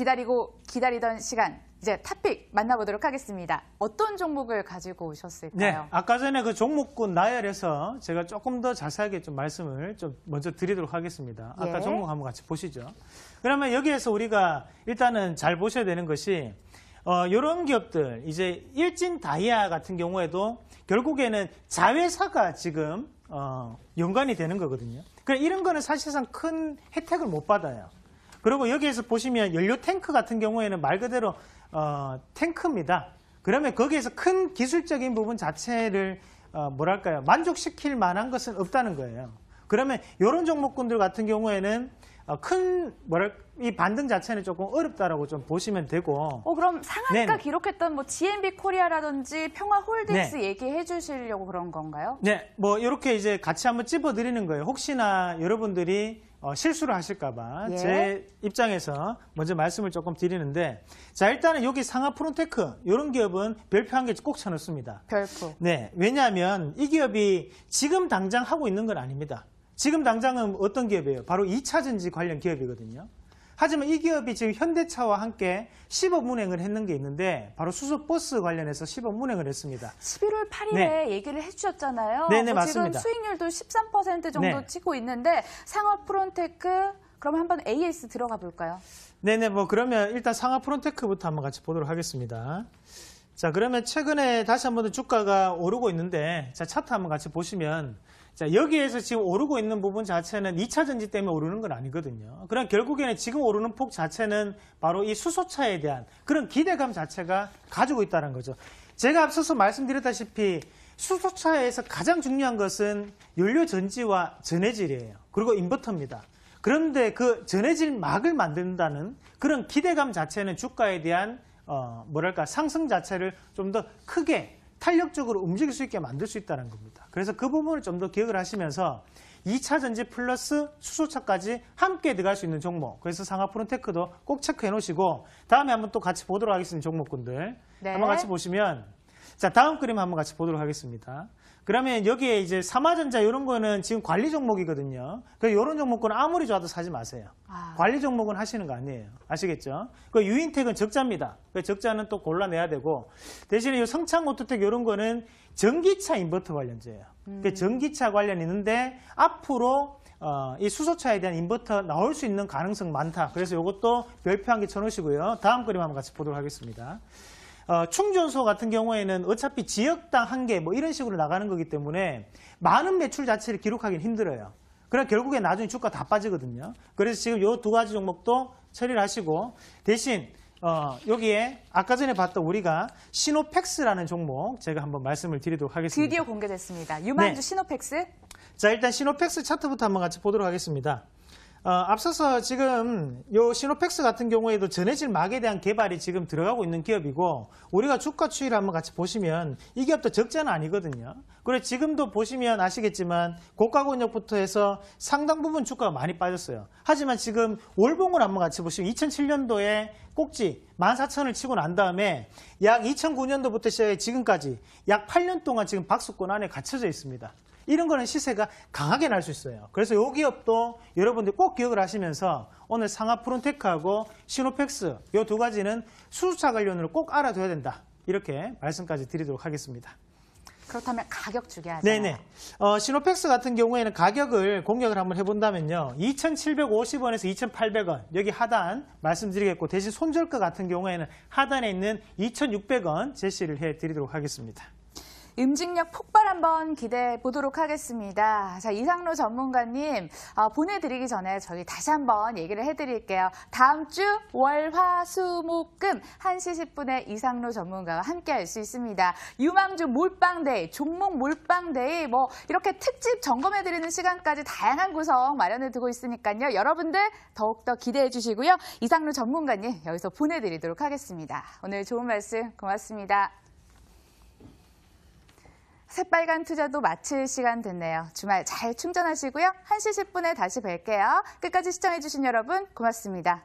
기다리고 기다리던 시간 이제 탑픽 만나보도록 하겠습니다. 어떤 종목을 가지고 오셨을까요? 네, 아까 전에 그 종목군 나열해서 제가 조금 더 자세하게 좀 말씀을 좀 먼저 드리도록 하겠습니다. 아까 예. 종목 한번 같이 보시죠. 그러면 여기에서 우리가 일단은 잘 보셔야 되는 것이 어, 이런 기업들 이제 일진 다이아 같은 경우에도 결국에는 자회사가 지금 어, 연관이 되는 거거든요. 그러 그러니까 이런 거는 사실상 큰 혜택을 못 받아요. 그리고 여기에서 보시면 연료 탱크 같은 경우에는 말 그대로 어, 탱크입니다. 그러면 거기에서 큰 기술적인 부분 자체를 어, 뭐랄까요 만족시킬 만한 것은 없다는 거예요. 그러면 이런 종목군들 같은 경우에는 어, 큰 뭐랄 이 반등 자체는 조금 어렵다라고 좀 보시면 되고. 어 그럼 상한가 네. 기록했던 뭐 GMB 코리아라든지 평화홀딩스 네. 얘기해 주시려고 그런 건가요? 네, 뭐 이렇게 이제 같이 한번 찝어 드리는 거예요. 혹시나 여러분들이 어, 실수를 하실까봐 예. 제 입장에서 먼저 말씀을 조금 드리는데 자 일단은 여기 상하 프론테크 이런 기업은 별표 한 개 꼭 쳐놓습니다. 별표. 네, 왜냐하면 이 기업이 지금 당장 하고 있는 건 아닙니다. 지금 당장은 어떤 기업이에요? 바로 2차전지 관련 기업이거든요. 하지만 이 기업이 지금 현대차와 함께 시범 운행을 했는 게 있는데 바로 수소버스 관련해서 시범 운행을 했습니다. 11월 8일에 네. 얘기를 해주셨잖아요. 네네, 네, 뭐 지금 맞습니다. 수익률도 13% 정도 네. 치고 있는데 상업 프론테크 그럼 한번 AS 들어가 볼까요? 네네 네, 뭐 그러면 일단 상업 프론테크부터 한번 같이 보도록 하겠습니다. 자 그러면 최근에 다시 한번 주가가 오르고 있는데 자 차트 한번 같이 보시면 자, 여기에서 지금 오르고 있는 부분 자체는 2차 전지 때문에 오르는 건 아니거든요. 그럼 결국에는 지금 오르는 폭 자체는 바로 이 수소차에 대한 그런 기대감 자체가 가지고 있다는 거죠. 제가 앞서서 말씀드렸다시피 수소차에서 가장 중요한 것은 연료 전지와 전해질이에요. 그리고 인버터입니다. 그런데 그 전해질 막을 만든다는 그런 기대감 자체는 주가에 대한 어, 뭐랄까 상승 자체를 좀 더 크게 탄력적으로 움직일 수 있게 만들 수 있다는 겁니다. 그래서 그 부분을 좀 더 기억을 하시면서 2차 전지 플러스 수소차까지 함께 들어갈 수 있는 종목. 그래서 상하 프론테크도 꼭 체크해 놓으시고 다음에 한번 또 같이 보도록 하겠습니다. 종목군들. 네. 한번 같이 보시면 자 다음 그림 한번 같이 보도록 하겠습니다. 그러면 여기에 이제 삼화전자 이런 거는 지금 관리 종목이거든요. 그 이런 종목은 아무리 좋아도 사지 마세요. 아. 관리 종목은 하시는 거 아니에요. 아시겠죠? 그 유인택은 적자입니다. 그 적자는 또 골라내야 되고 대신에 이 성창 오토텍 이런 거는 전기차 인버터 관련주예요. 그 음. 그 전기차 관련 있는데 앞으로 어, 이 수소차에 대한 인버터 나올 수 있는 가능성 많다. 그래서 이것도 별표 한 개 쳐놓으시고요. 다음 그림 한번 같이 보도록 하겠습니다. 어, 충전소 같은 경우에는 어차피 지역당 한 개 뭐 이런 식으로 나가는 거기 때문에 많은 매출 자체를 기록하기는 힘들어요. 그럼 결국에 나중에 주가 다 빠지거든요. 그래서 지금 이 두 가지 종목도 처리를 하시고 대신 어, 여기에 아까 전에 봤던 우리가 시노펙스라는 종목 제가 한번 말씀을 드리도록 하겠습니다. 드디어 공개됐습니다. 유만주 네. 시노펙스. 자 일단 시노펙스 차트부터 한번 같이 보도록 하겠습니다. 어, 앞서서 지금 요시노팩스 같은 경우에도 전해질 막에 대한 개발이 지금 들어가고 있는 기업이고 우리가 주가 추이를 한번 같이 보시면 이 기업도 적자는 아니거든요. 그리고 지금도 보시면 아시겠지만 고가 권역부터 해서 상당 부분 주가가 많이 빠졌어요. 하지만 지금 월봉을 한번 같이 보시면 2007년도에 꼭지 14,000을 치고 난 다음에 약 2009년도부터 시작해 지금까지 약 8년 동안 지금 박수권 안에 갇혀져 있습니다. 이런 거는 시세가 강하게 날 수 있어요. 그래서 이 기업도 여러분들 꼭 기억을 하시면서 오늘 상하 프론테크하고 시노펙스 이 두 가지는 수주차 관련으로 꼭 알아둬야 된다. 이렇게 말씀까지 드리도록 하겠습니다. 그렇다면 가격 주기하죠. 네네. 어, 시노펙스 같은 경우에는 가격을 공격을 한번 해본다면요. 2,750원에서 2,800원 여기 하단 말씀드리겠고 대신 손절가 같은 경우에는 하단에 있는 2,600원 제시를 해드리도록 하겠습니다. 음식력 폭발 한번 기대해 보도록 하겠습니다. 자, 이상로 전문가님 어, 보내드리기 전에 저희 다시 한번 얘기를 해드릴게요. 다음 주 월, 화, 수, 목, 금 1시 10분에 이상로 전문가와 함께 할 수 있습니다. 유망주 몰빵데이, 종목 몰빵데이 뭐 이렇게 특집 점검해드리는 시간까지 다양한 구성 마련해 두고 있으니까요. 여러분들 더욱더 기대해 주시고요. 이상로 전문가님 여기서 보내드리도록 하겠습니다. 오늘 좋은 말씀 고맙습니다. 새빨간 투자도 마칠 시간 됐네요. 주말 잘 충전하시고요. 1시 10분에 다시 뵐게요. 끝까지 시청해주신 여러분 고맙습니다.